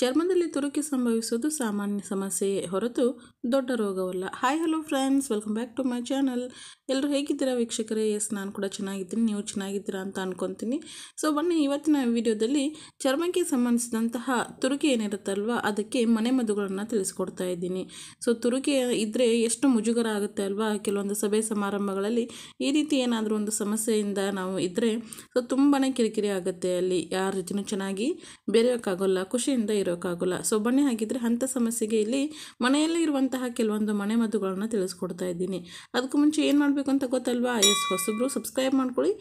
ಚರ್ಮದಲ್ಲಿ ತುರುಕಿ ಸಂಭವಿಸುವುದು ಸಾಮಾನ್ಯ ಸಮಸ್ಯೆಯೇ ಹೊರತು ದೊಡ್ಡ ರೋಗವಲ್ಲ hi hello friends welcome back to my channel ಎಲ್ಲರೂ ಹೇಗಿದ್ದೀರಾ ವೀಕ್ಷಕರೇ ಎಸ್ ನಾನು ಕೂಡ ಚೆನ್ನಾಗಿದ್ದೀನಿ ನೀವು ಚೆನ್ನಾಗಿದ್ದೀರಾ ಅಂತ ಅನ್ಕೊತೀನಿ ಸೊ ಬನ್ನಿ ಇವತ್ತಿನ ವಿಡಿಯೋದಲ್ಲಿ ಚರ್ಮಕ್ಕೆ ಸಂಬಂಧಿಸಿದಂತಹ ತುರುಕಿ ಏನಿರುತ್ತಲ್ವ ಅದಕ್ಕೆ ಮನೆಮದ್ದುಗಳನ್ನು ತಿಳಿಸ್ಕೊಡ್ತಾ ಇದ್ದೀನಿ ಸೊ ತುರುಕಿ ಇದ್ದರೆ ಎಷ್ಟು ಮುಜುಗರ ಆಗುತ್ತೆ ಅಲ್ವಾ ಕೆಲವೊಂದು ಸಭೆ ಸಮಾರಂಭಗಳಲ್ಲಿ ಈ ರೀತಿ ಏನಾದರೂ ಒಂದು ಸಮಸ್ಯೆಯಿಂದ ನಾವು ಇದ್ದರೆ ಸೊ ತುಂಬಾ ಕಿರಿಕಿರಿ ಆಗುತ್ತೆ ಅಲ್ಲಿ ಯಾರ ರೀತಿಯೂ ಚೆನ್ನಾಗಿ ಬೇರೆಯೋಕ್ಕಾಗೋಲ್ಲ ಖುಷಿಯಿಂದ ಇರೋಕ್ಕಾಗಲ್ಲ ಸೊ ಬನ್ನಿ ಹಾಗಿದ್ರೆ ಅಂಥ ಸಮಸ್ಯೆಗೆ ಇಲ್ಲಿ ಮನೆಯಲ್ಲಿ ಇರುವಂತಹ ಕೆಲವೊಂದು ಮನೆ ಮದ್ದುಗಳನ್ನು ತಿಳಿಸ್ಕೊಡ್ತಾ ಇದ್ದೀನಿ ಅದಕ್ಕೂ ಮುಂಚೆ ಏನು ಮಾಡಬೇಕು ಅಂತ ಗೊತ್ತಲ್ವಾ ಎಸ್ ಹೊಸಬ್ರು ಸಬ್ಸ್ಕ್ರೈಬ್ ಮಾಡ್ಕೊಳ್ಳಿ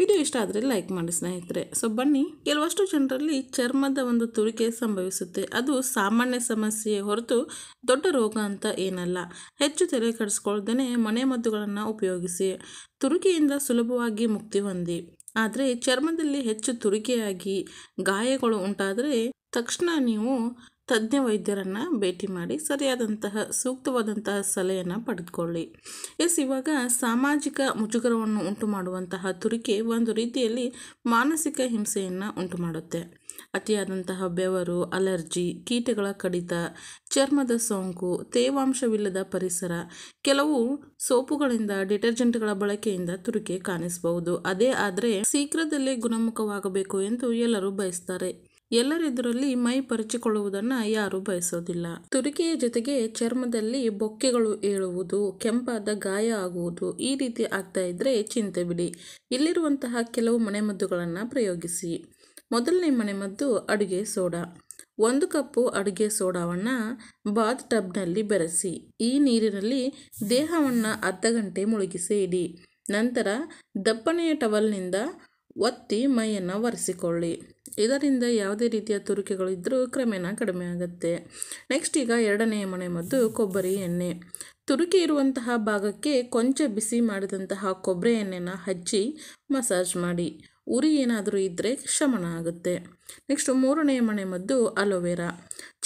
ವಿಡಿಯೋ ಇಷ್ಟ ಆದರೆ ಲೈಕ್ ಮಾಡಿ ಸ್ನೇಹಿತರೆ ಸೊ ಬನ್ನಿ ಕೆಲವಷ್ಟು ಜನರಲ್ಲಿ ಚರ್ಮದ ಒಂದು ತುರಿಕೆ ಸಂಭವಿಸುತ್ತೆ ಅದು ಸಾಮಾನ್ಯ ಸಮಸ್ಯೆ ಹೊರತು ದೊಡ್ಡ ರೋಗ ಅಂತ ಏನಲ್ಲ ಹೆಚ್ಚು ತೆರೆ ಕೆಡಿಸ್ಕೊಳ್ದೇ ಮನೆ ಮದ್ದುಗಳನ್ನು ಉಪಯೋಗಿಸಿ ತುರಿಕೆಯಿಂದ ಸುಲಭವಾಗಿ ಮುಕ್ತಿ ಹೊಂದಿ ಆದರೆ ಚರ್ಮದಲ್ಲಿ ಹೆಚ್ಚು ತುರಿಕೆಯಾಗಿ ಗಾಯಗಳು ಉಂಟಾದರೆ ತಕ್ಷಣ ನೀವು ತಜ್ಞ ವೈದ್ಯರನ್ನು ಭೇಟಿ ಮಾಡಿ ಸರಿಯಾದಂತಹ ಸೂಕ್ತವಾದಂತಹ ಸಲಹೆಯನ್ನು ಪಡೆದುಕೊಳ್ಳಿ ಎಸ್ ಇವಾಗ ಸಾಮಾಜಿಕ ಮುಜುಗರವನ್ನು ಉಂಟು ಮಾಡುವಂತಹ ತುರಿಕೆ ಒಂದು ರೀತಿಯಲ್ಲಿ ಮಾನಸಿಕ ಹಿಂಸೆಯನ್ನು ಉಂಟು ಮಾಡುತ್ತೆ ಅತಿಯಾದಂತಹ ಬೆವರು ಅಲರ್ಜಿ ಕೀಟಗಳ ಕಡಿತ ಚರ್ಮದ ಸೋಂಕು ತೇವಾಂಶವಿಲ್ಲದ ಪರಿಸರ ಕೆಲವು ಸೋಪುಗಳಿಂದ ಡಿಟರ್ಜೆಂಟ್ಗಳ ಬಳಕೆಯಿಂದ ತುರಿಕೆ ಕಾಣಿಸಬಹುದು ಅದೇ ಆದರೆ ಶೀಘ್ರದಲ್ಲೇ ಗುಣಮುಖವಾಗಬೇಕು ಎಂದು ಎಲ್ಲರೂ ಬಯಸ್ತಾರೆ ಎಲ್ಲರಿದ್ದರಲ್ಲಿ ಮೈ ಪರಿಚಿಕೊಳ್ಳುವುದನ್ನು ಯಾರೂ ಬಯಸೋದಿಲ್ಲ ತುರಿಕೆಯ ಜೊತೆಗೆ ಚರ್ಮದಲ್ಲಿ ಬೊಕ್ಕೆಗಳು ಏಳುವುದು ಕೆಂಪಾದ ಗಾಯ ಆಗುವುದು ಈ ರೀತಿ ಆಗ್ತಾ ಇದ್ರೆ ಚಿಂತೆ ಬಿಡಿ ಇಲ್ಲಿರುವಂತಹ ಕೆಲವು ಮನೆಮದ್ದುಗಳನ್ನು ಪ್ರಯೋಗಿಸಿ ಮೊದಲನೇ ಮನೆಮದ್ದು ಅಡುಗೆ ಸೋಡಾ ಒಂದು ಕಪ್ಪು ಅಡುಗೆ ಸೋಡಾವನ್ನು ಬಾತ್ ಟಬ್ನಲ್ಲಿ ಬೆರೆಸಿ ಈ ನೀರಿನಲ್ಲಿ ದೇಹವನ್ನು ಅರ್ಧ ಗಂಟೆ ಮುಳುಗಿಸಿ ಇಡಿ ನಂತರ ದಪ್ಪನೆಯ ಟವಲ್ನಿಂದ ಒತ್ತಿ ಮೈಯನ್ನು ಒರೆಸಿಕೊಳ್ಳಿ ಇದರಿಂದ ಯಾವುದೇ ರೀತಿಯ ತುರಿಕೆಗಳು ಕ್ರಮೇಣ ಕಡಿಮೆ ಆಗುತ್ತೆ ನೆಕ್ಸ್ಟ್ ಈಗ ಎರಡನೆಯ ಮನೆ ಮದ್ದು ಕೊಬ್ಬರಿ ಎಣ್ಣೆ ತುರುಕಿ ಇರುವಂತಹ ಭಾಗಕ್ಕೆ ಕೊಂಚ ಬಿಸಿ ಮಾಡಿದಂತಹ ಕೊಬ್ಬರಿ ಎಣ್ಣೆನ ಹಚ್ಚಿ ಮಸಾಜ್ ಮಾಡಿ ಉರಿ ಏನಾದರೂ ಇದ್ದರೆ ಶಮನ ಆಗುತ್ತೆ ನೆಕ್ಸ್ಟ್ ಮೂರನೇ ಮನೆ ಮದ್ದು ಅಲೋವೆರಾ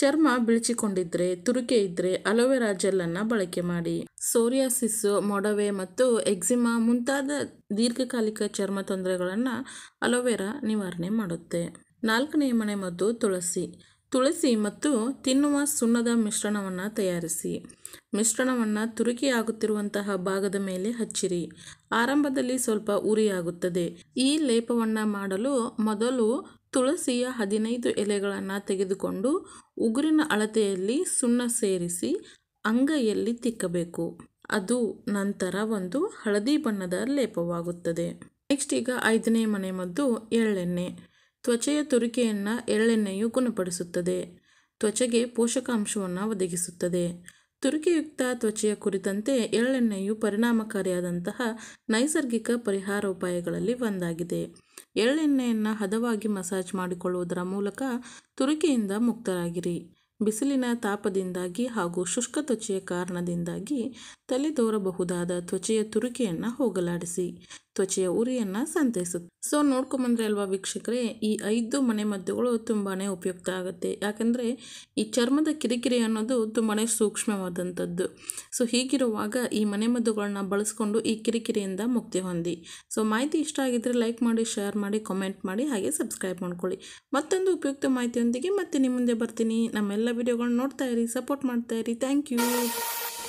ಚರ್ಮ ಬಿಳಿಚಿಕೊಂಡಿದ್ರೆ ತುರಿಕೆ ಇದ್ದರೆ ಅಲೋವೆರಾ ಜೆಲ್ಲನ್ನು ಬಳಕೆ ಮಾಡಿ ಸೋರಿಯಾಸಿಸ್ಸು ಮೊಡವೆ ಮತ್ತು ಎಕ್ಸಿಮಾ ಮುಂತಾದ ದೀರ್ಘಕಾಲಿಕ ಚರ್ಮ ತೊಂದರೆಗಳನ್ನು ಅಲೋವೆರಾ ನಿವಾರಣೆ ಮಾಡುತ್ತೆ ನಾಲ್ಕನೇ ಮನೆ ಮದ್ದು ತುಳಸಿ ತುಳಸಿ ಮತ್ತು ತಿನ್ನುವ ಸುಣ್ಣದ ಮಿಶ್ರಣವನ್ನು ತಯಾರಿಸಿ ಮಿಶ್ರಣವನ್ನು ತುರುಕಿ ಆಗುತ್ತಿರುವಂತಹ ಭಾಗದ ಮೇಲೆ ಹಚ್ಚಿರಿ ಆರಂಭದಲ್ಲಿ ಸ್ವಲ್ಪ ಉರಿಯಾಗುತ್ತದೆ ಈ ಲೇಪವನ್ನು ಮಾಡಲು ಮೊದಲು ತುಳಸಿಯ ಹದಿನೈದು ಎಲೆಗಳನ್ನು ತೆಗೆದುಕೊಂಡು ಉಗುರಿನ ಅಳತೆಯಲ್ಲಿ ಸುಣ್ಣ ಸೇರಿಸಿ ಅಂಗೈಯಲ್ಲಿ ತಿಕ್ಕಬೇಕು ಅದು ನಂತರ ಒಂದು ಹಳದಿ ಬಣ್ಣದ ಲೇಪವಾಗುತ್ತದೆ ನೆಕ್ಸ್ಟ್ ಈಗ ಐದನೇ ಮನೆ ಮದ್ದು ಎಳ್ಳೆಣ್ಣೆ ತ್ವಚೆಯ ತುರಿಕೆಯನ್ನು ಎಳ್ಳೆಣ್ಣೆಯು ಗುಣಪಡಿಸುತ್ತದೆ ತ್ವಚೆಗೆ ಪೋಷಕಾಂಶವನ್ನು ಒದಗಿಸುತ್ತದೆ ತುರಿಕೆಯುಕ್ತ ತ್ವಚೆಯ ಕುರಿತಂತೆ ಎಳ್ಳೆಣ್ಣೆಯು ಪರಿಣಾಮಕಾರಿಯಾದಂತಹ ನೈಸರ್ಗಿಕ ಪರಿಹಾರ ಉಪಾಯಗಳಲ್ಲಿ ಒಂದಾಗಿದೆ ಎಳ್ಳೆಣ್ಣೆಯನ್ನು ಹದವಾಗಿ ಮಸಾಜ್ ಮಾಡಿಕೊಳ್ಳುವುದರ ಮೂಲಕ ತುರಿಕೆಯಿಂದ ಮುಕ್ತರಾಗಿರಿ ಬಿಸಿಲಿನ ತಾಪದಿಂದಾಗಿ ಹಾಗೂ ಶುಷ್ಕ ತ್ವಚೆಯ ಕಾರಣದಿಂದಾಗಿ ತಲೆದೋರಬಹುದಾದ ತ್ವಚೆಯ ತುರಿಕೆಯನ್ನು ಹೋಗಲಾಡಿಸಿ ತ್ವಚೆಯ ಉರಿಯನ್ನು ಸಂತೈಸುತ್ತೆ ಸೊ ನೋಡ್ಕೊಂಬಂದ್ರೆ ಅಲ್ವಾ ವೀಕ್ಷಕರೇ ಈ ಐದು ಮನೆಮದ್ದುಗಳು ತುಂಬಾ ಉಪಯುಕ್ತ ಆಗುತ್ತೆ ಯಾಕಂದರೆ ಈ ಚರ್ಮದ ಕಿರಿಕಿರಿ ಅನ್ನೋದು ತುಂಬಾ ಸೂಕ್ಷ್ಮವಾದಂಥದ್ದು ಸೊ ಹೀಗಿರುವಾಗ ಈ ಮನೆಮದ್ದುಗಳನ್ನ ಬಳಸ್ಕೊಂಡು ಈ ಕಿರಿಕಿರಿಯಿಂದ ಮುಕ್ತಿ ಹೊಂದಿ ಸೊ ಮಾಹಿತಿ ಇಷ್ಟ ಆಗಿದ್ದರೆ ಲೈಕ್ ಮಾಡಿ ಶೇರ್ ಮಾಡಿ ಕಾಮೆಂಟ್ ಮಾಡಿ ಹಾಗೆ ಸಬ್ಸ್ಕ್ರೈಬ್ ಮಾಡ್ಕೊಳ್ಳಿ ಮತ್ತೊಂದು ಉಪಯುಕ್ತ ಮಾಹಿತಿಯೊಂದಿಗೆ ಮತ್ತೆ ನಿಮ್ಮ ಮುಂದೆ ಬರ್ತೀನಿ ನಮ್ಮೆಲ್ಲ ವಿಡಿಯೋಗಳನ್ನ ನೋಡ್ತಾ ಇರಿ ಸಪೋರ್ಟ್ ಮಾಡ್ತಾ ಇರಿ ಥ್ಯಾಂಕ್ ಯು